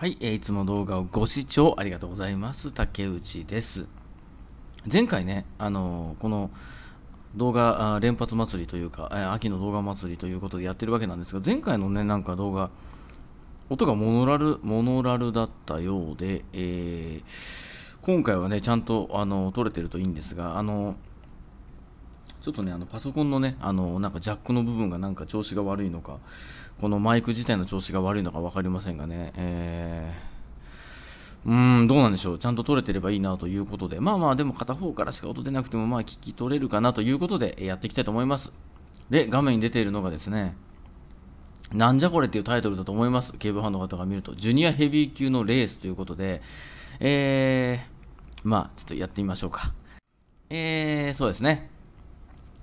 はい、えー、いつも動画をご視聴ありがとうございます。竹内です。前回ね、あのー、この動画連発祭りというか、えー、秋の動画祭りということでやってるわけなんですが、前回のね、なんか動画、音がモノラル、モノラルだったようで、えー、今回はね、ちゃんと、あのー、撮れてるといいんですが、あのーちょっとね、あのパソコンのね、あのなんかジャックの部分がなんか調子が悪いのか、このマイク自体の調子が悪いのか分かりませんがね、えー、うーん、どうなんでしょう、ちゃんと撮れてればいいなということで、まあまあ、でも片方からしか音出なくても、まあ聞き取れるかなということで、やっていきたいと思います。で、画面に出ているのがですね、なんじゃこれっていうタイトルだと思います。警部ファンの方が見ると。ジュニアヘビー級のレースということで、えー、まあ、ちょっとやってみましょうか。えー、そうですね。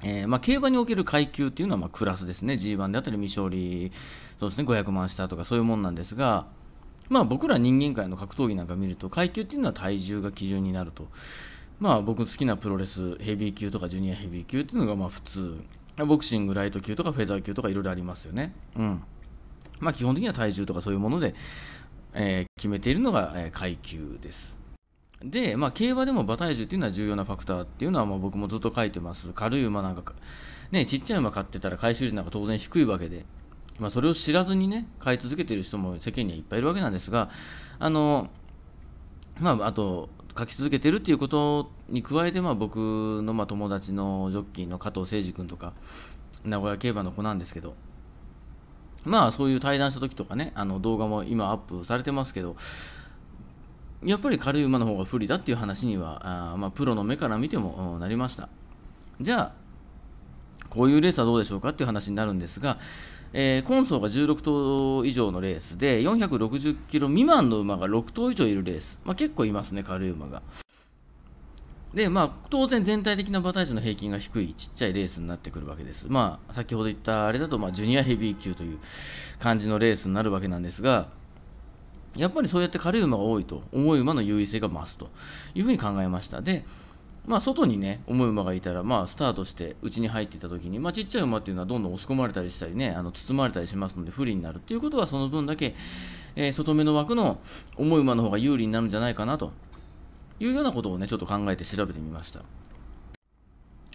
えーまあ、競馬における階級っていうのはまあクラスですね G1 であったり未勝利そうですね500万下とかそういうもんなんですが、まあ、僕ら人間界の格闘技なんか見ると階級っていうのは体重が基準になると、まあ、僕好きなプロレスヘビー級とかジュニアヘビー級っていうのがまあ普通ボクシングライト級とかフェザー級とかいろいろありますよね、うんまあ、基本的には体重とかそういうもので、えー、決めているのが、え階級ですで、まあ、競馬でも馬体重っていうのは重要なファクターっていうのはもう僕もずっと書いてます。軽い馬なんか、ね、ちっちゃい馬買ってたら回収率なんか当然低いわけで、まあ、それを知らずにね、買い続けてる人も世間にはいっぱいいるわけなんですが、あの、まあ、あと、書き続けてるっていうことに加えて、まあ、僕のまあ友達のジョッキーの加藤誠二君とか、名古屋競馬の子なんですけど、まあそういう対談した時とかね、あの動画も今アップされてますけど、やっぱり軽い馬の方が不利だっていう話にはあ、まあ、プロの目から見てもなりましたじゃあこういうレースはどうでしょうかっていう話になるんですが、えー、ソーが16頭以上のレースで460キロ未満の馬が6頭以上いるレース、まあ、結構いますね軽い馬がでまあ当然全体的な馬体重の平均が低いちっちゃいレースになってくるわけですまあ先ほど言ったあれだと、まあ、ジュニアヘビー級という感じのレースになるわけなんですがやっぱりそうやって軽い馬が多いと、重い馬の優位性が増すというふうに考えました。で、まあ、外にね、重い馬がいたら、まあ、スタートして、うちに入っていた時に、まあ、ちっちゃい馬っていうのはどんどん押し込まれたりしたりね、あの包まれたりしますので、不利になるっていうことは、その分だけ、えー、外目の枠の重い馬の方が有利になるんじゃないかなというようなことをね、ちょっと考えて調べてみました。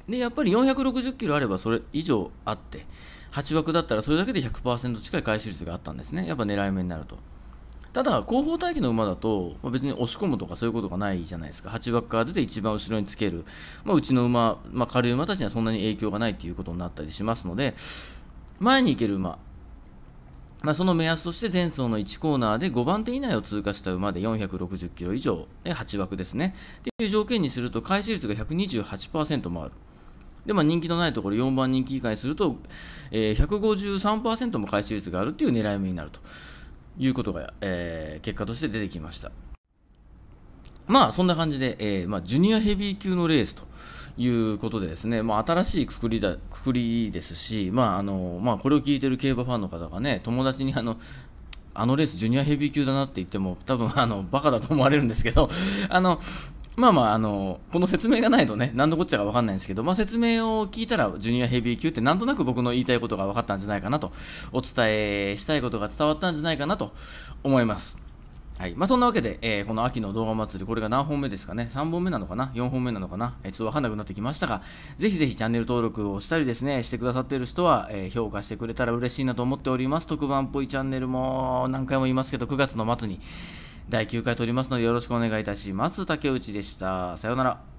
で、やっぱり460キロあれば、それ以上あって、8枠だったらそれだけで100%近い回収率があったんですね。やっぱ狙い目になると。ただ後方待機の馬だと、まあ、別に押し込むとかそういうことがないじゃないですか8枠から出て一番後ろにつける、まあ、うちの馬、まあ、軽い馬たちにはそんなに影響がないということになったりしますので前に行ける馬まあ、その目安として前走の1コーナーで5番手以内を通過した馬で460キロ以上で8枠ですね。っていう条件にすると回収率が128%もある。で、まあ、人気のないところ4番人気以下にすると、えー、153%も回収率があるっていう狙い目になると。いうことが、えー、結果として出てきました。まあそんな感じで、えー、まあ、ジュニアヘビー級のレースということでですね、まあ、新しいくくりだくくりですし、まああのまあ、これを聞いてる競馬ファンの方がね友達にあのあのレースジュニアヘビー級だなって言っても多分あのバカだと思われるんですけどあのまあまあ、あの、この説明がないとね、何のこっちゃか分かんないんですけど、まあ説明を聞いたら、ジュニアヘビー級ってなんとなく僕の言いたいことが分かったんじゃないかなと、お伝えしたいことが伝わったんじゃないかなと思います。はい。まあそんなわけで、えー、この秋の動画祭り、これが何本目ですかね ?3 本目なのかな ?4 本目なのかな、えー、ちょっと分かんなくなってきましたが、ぜひぜひチャンネル登録をしたりですね、してくださっている人は、えー、評価してくれたら嬉しいなと思っております。特番っぽいチャンネルも何回も言いますけど、9月の末に、第9回取りますのでよろしくお願いいたします。竹内でした。さようなら。